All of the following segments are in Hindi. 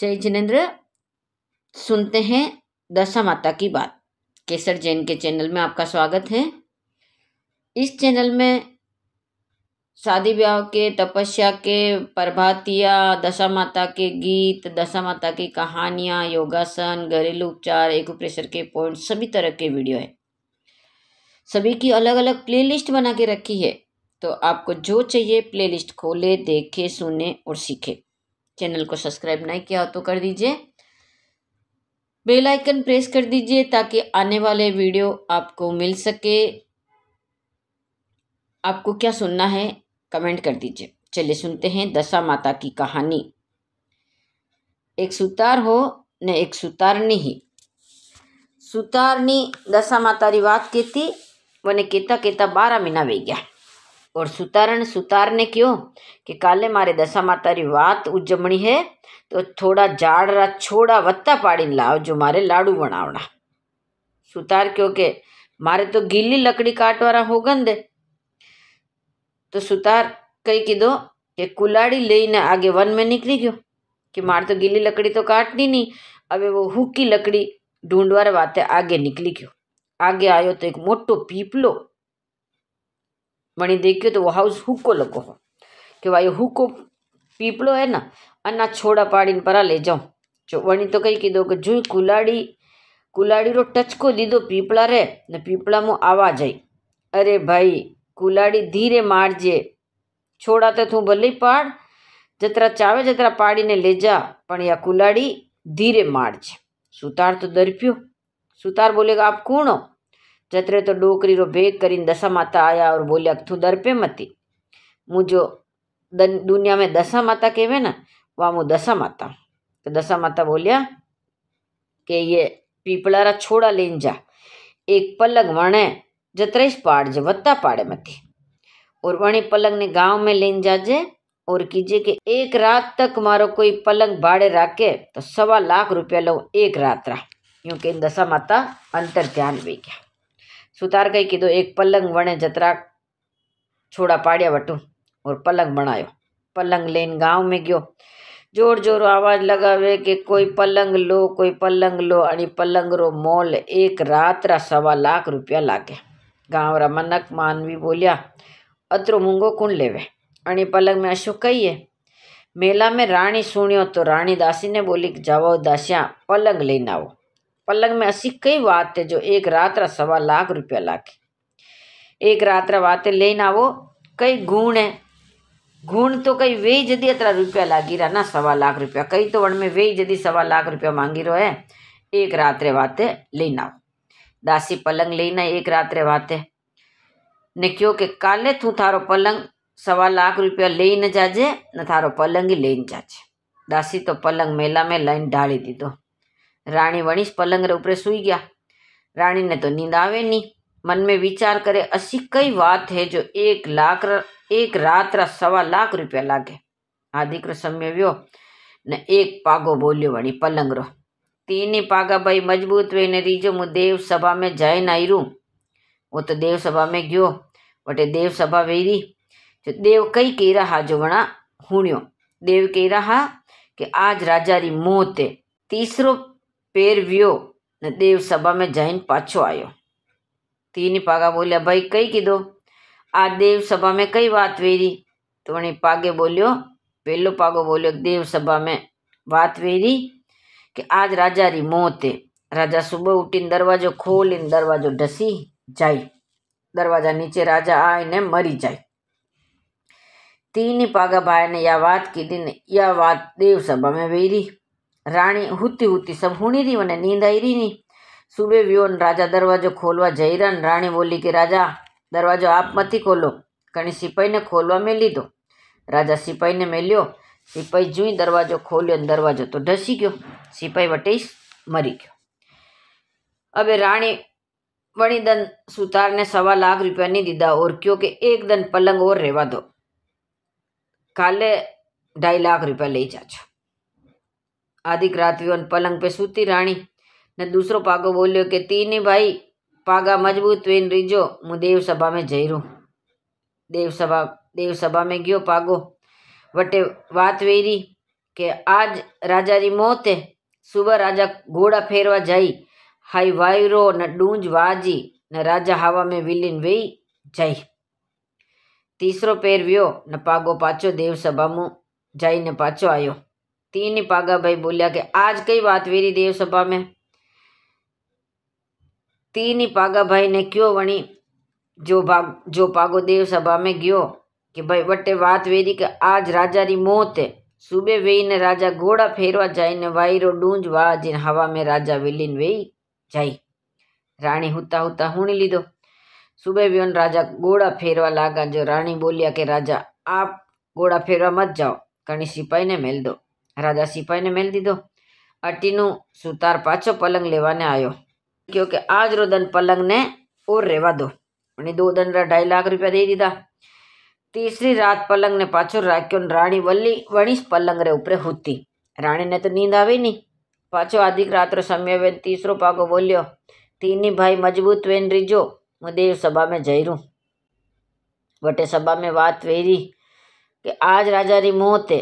चलिए जिनेन्द्र सुनते हैं दशा माता की बात केसर जैन के चैनल में आपका स्वागत है इस चैनल में शादी ब्याह के तपस्या के प्रभातिया दशा माता के गीत दशा माता की कहानियाँ योगासन घरेलू उपचार एकुप्रेशर के पॉइंट सभी तरह के वीडियो है सभी की अलग अलग प्लेलिस्ट बना के रखी है तो आपको जो चाहिए प्लेलिस्ट खोले देखे सुने और सीखे चैनल को सब्सक्राइब नहीं किया हो तो कर दीजिए बेल आइकन प्रेस कर दीजिए ताकि आने वाले वीडियो आपको मिल सके आपको क्या सुनना है कमेंट कर दीजिए चलिए सुनते हैं दशा माता की कहानी एक सुतार हो न एक सुतारनी ही माता रिवाज की थी वो ने केता केता बारह महीना वे गया और सुतारण सुतार ने क्यों कि काले मारे दशा माता री वात उजमणी है तो थोड़ा जाड़ रा छोड़ा वत्ता पाड़ी लाओ जो मारे लाडू बनावना सुतार क्योंकि मारे तो गीली लकड़ी काट वाला हो गंदे तो सुतार कही की दो कि कुलाड़ी लेने आगे वन में निकली गयो कि मार तो गीली लकड़ी तो काटनी नहीं अबे वो हुक लकड़ी ढूंढवार वाते आगे निकली गयो आगे आयो तो एक मोटो पीपलो વણી દેખ્યું તો હાઉસ હુક્કો લગો હો કે ભાઈ હુક્કો પીપળો હે ને અના છોડા પાડીને પરા લઈ જાઉં જો વણી તો કંઈ કીધું કે જુઈ કુલાડી કુલાડીનો ટચકો દીધો પીપળા રે ને પીપળામાં આવા જાય અરે ભાઈ કુલાડી ધીરે મારજે છોડા તો તું ભલે પાડ જતરા ચાવે જતરા પાડીને લેજા પણ આ કુલાડી ધીરે મારજે સુતાર તો દરપ્યો સુતાર બોલે આપ કોણ હો जतरे જત્રે તો ડોકરીનો ભેગ दशा माता आया और ઓર બોલ્યા तू दर्पे मती मुझो दुनिया में दशा माता ना वहाँ मु દશા माता तो दशा माता बोलिया के ये पीपला रा छोड़ा लेन जा एक पलग वणे जतरे पाड़ जे वत्ता पाड़े मती और वणी पलंग ने गांव में लेन जाजे और कीजिए कि एक रात तक मारो कोई पलंग भाड़े राखे तो सवा लाख रुपया लो एक रात रा यूं कि दशा माता अंतर ध्यान भी गया सुतार कई कीधो एक पलंग वणे जतरा छोड़ा पाड़िया बटू और पलंग बनायो पलंग लेन गांव में गयो जोर जोर आवाज लगावे कि कोई पलंग लो कोई पलंग लो अणि पलंग रो मोल एक रात रा सवा लाख रुपया लागे गांव रा मनक मानवी बोलिया अत्रो मूंगो कुण लेवे अणि पलंग में अशोक कही है मेला में राणी सुनियो तो राणी दासी ने बोली जाओ दासिया पलंग लेने आओ पलंग में ऐसी कई बात थे जो एक रात रा सवा लाख रुपया लाके एक रात रा बात ले वो कई गुण है गुण तो कई वे ही जदि अतरा रुपया लागी रहा ना सवा लाख रुपया कई तो वन में वे ही जदि सवा लाख रुपया मांगी रो है एक रात रे बात ले दासी पलंग ले ना एक रात रे बात ने क्यों के काले थू थारो पलंग सवा लाख रुपया ले न जाजे न थारो पलंग ही ले जाजे दासी तो पलंग मेला में लाइन डाली दी दो રાણી વણીશ પલંગ ઉપર સૂઈ ગયા રાણીને તો નીંદ આવે નહીં मन में विचार करे ऐसी कई बात है जो एक लाख एक रात रा सवा लाख रुपया लागे आ दीकरो ने एक पागो बोलियो वणी पलंग रो तीन पागा भाई मजबूत वे ने रीजो मु देव सभा में जाए ना आयरू वो तो देव सभा में गयो बटे देव सभा वेरी जो देव कई कह रहा जो वहा हुण्यो देव कह रहा कि आज राजा री तीसरो पैर वियो देव सभा में जाइन पाछो आयो तीन पागा बोलिया भाई कई कीधो आ देव सभा में कई बात वेरी तो पागे बोलियो पेलो पागो बोलियो देव सभा में बात वेरी कि आज राजा री मौत है राजा सुबह उठी दरवाजो खोल दरवाजो ढसी जाए दरवाजा नीचे राजा आई ने मरी जाए तीन पागा भाई ने यह बात की दिन यह बात देव सभा में वेरी રાણી હુતી હુતી સબ હુણી રહી મને નીંદ आई रही नहीं सुबह वियो ने राजा दरवाजो खोलवा જઈ રહ્યા ને રાણી બોલી કે રાજા દરવાજો આપ મથી ખોલો ઘણી સિપાહીને ખોલવા મેં લીધો રાજા સિપાહીને મેલ્યો સિપાહી જુઈ દરવાજો ખોલ્યો ને દરવાજો તો ઢસી ગયો સિપાહી વટે મરી ગયો હવે રાણી वणिदन सुतार ने सवा लाख रुपया नहीं दीदा और क्योंकि एक दिन पलंग और रेवा दो काले ढाई लाख रुपया ले जाचो આધિક રાત્રિઓન પલંગ પે સૂતી રાણી ને દૂસરો પાગો બોલ્યો કે તીની ભાઈ પાગા મજબૂત વેન રીજો હું દેવસભામાં જઈ રહું દેવસભા દેવસભામાં ગયો પાગો વટે વાત વેરી કે આજ રાજાની મોતે સુબહ રાજા ઘોડા ફેરવા જઈ હાઈ વાયરો ને ડૂંજ વાજી ને રાજા હાવામાં વિલીન વેઈ જઈ તીસરો પહેરવ્યો ને પાગો પાછો દેવસભામાં જઈને પાછો આવ્યો के आज कई बात वेरी देव सभा में तीन ही पागा भाई ने क्यों વણી जो भाग जो पागो देव सभा में गयो कि भाई वटे बात वेरी के आज राजा री मौत है सुबह वेई ने राजा घोड़ा फेरवा जाए ने वाई रो डूंज वाह जिन हवा में राजा विलीन वेई जाई रानी हुता हुता हुणी लीधो सुबह उन राजा घोड़ा फेरवा लागा जो रानी बोलिया के राजा आप घोड़ा फेरवा मत जाओ कणी सिपाही ने मेल दो રાજા સિપાહીને મેલ દીધો અટીનું સુતાર પાછો પલંગ લેવાને આવ્યો કહ્યું કે આજ રોદન પલંગને ઓર રહેવા દો અને દો દંડરા ઢાઈ લાખ રૂપિયા દઈ દીધા તીસરી રાત પલંગને પાછો રાખ્યો ને રાણી વલ્લી વણીશ પલંગ રે ઉપરે હુતી રાણીને તો નીંદ આવી નહીં પાછો આધિક રાત્ર સમ્યવેન તીસરો પાગો બોલ્યો તીની ભાઈ મજબૂત વેન રીજો હું દેવ સભામાં જઈ રહું વટે સભામાં વાત વેરી કે આજ રાજાની મોતે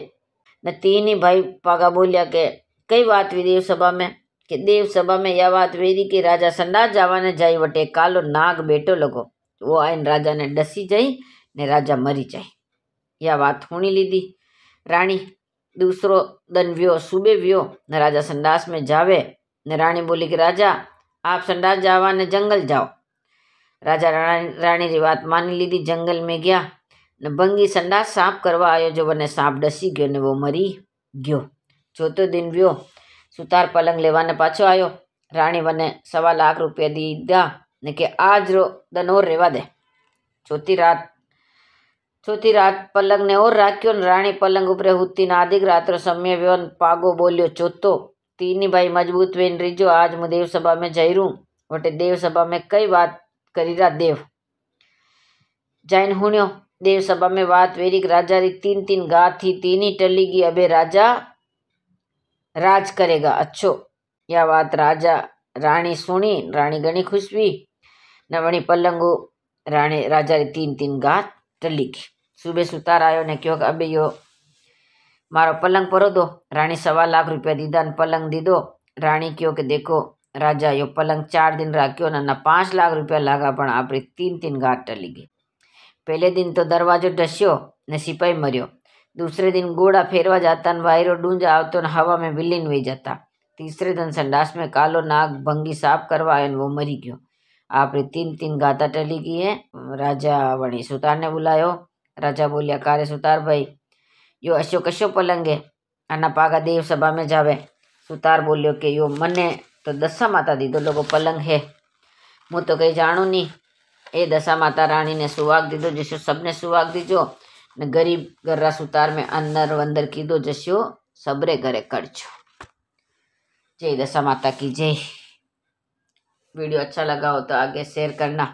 न तीन भाई पागा बोलिया के कई बात हुई सभा में कि देव सभा में यह बात वेरी कि राजा संडास जावा ने जाई वटे कालो नाग बेटो लगो वो आइन राजा ने डसी जाई ने राजा मरी जाई यह बात होनी लीधी रानी दूसरो दन व्यो सुबह व्यो न राजा संडास में जावे न रानी बोली कि राजा आप संडास जावा ने जंगल जाओ राजा रानी रानी री बात मान लीधी जंगल में गया ને ભંગી સંડાસ સાફ કરવા આવ્યો જો બંને સાપ ડસી ગયો ને એવો મરી ગયો જોતો દિન વ્યો સુતાર પલંગ લેવાને પાછો આવ્યો રાણી વને સવા લાખ રૂપિયા દીધા ને કે આજ રો દનોર રહેવા દે ચોથી રાત ચોથી રાત પલંગને ઓર રાખ્યો ને રાણી પલંગ ઉપર હુતીને આદિક રાત્રો સમય વ્યો ને પાગો બોલ્યો ચોથો તીની ભાઈ મજબૂત બેન રીજો આજ હું દેવસભા મેં જઈ રહું વટે દેવસભા મેં કઈ વાત કરી રા દેવ જૈન હુણ્યો देव सभा में बात वेरिक राजा री तीन तीन गात थी तीन ही गई अबे राजा राज करेगा अच्छो यह बात राजा रानी सुनी रानी घनी खुश न नवणी पलंगो रानी राजा री तीन तीन गात टली गई सुबह सुतार आयो ने क्यों अबे यो मारो पलंग परो दो रानी सवा लाख रुपया दीदा पलंग दी दो रानी क्यों के देखो राजा यो पलंग चार दिन राख्यो ना पाँच लाख रुपया लागा पर आप तीन तीन गात टली गई पहले दिन तो दरवाजो ડસ્યો ने सिपाही મર્યો दूसरे दिन घोड़ा फेरवा जाता वायरो डूंज आवतो हवा में विलीन वही जाता तीसरे दिन संडास में कालो नाग भंगी साफ करवा वो मरी गयो आप तीन तीन गाता टली गई है राजा वणी सुतार ने बुलायो राजा बोलिया कारे सुतार भाई यो अशो कशो पलंग है आना पागा देव सभा में जावे सुतार बोलियो कि यो मने तो दसा माता दीदो लोगो पलंग है मु तो कहीं जानू नहीं એ દશા માતા રાણીને સુવાગ દીધો જશો સબને સુવાગ દીજો અને ગરીબ ગરરા સુતાર મેં અંદર વંદર કીધો જશો સબરે ઘરે કરજો જय दशा माता की जय वीडियो अच्छा लगा हो तो आगे शेयर करना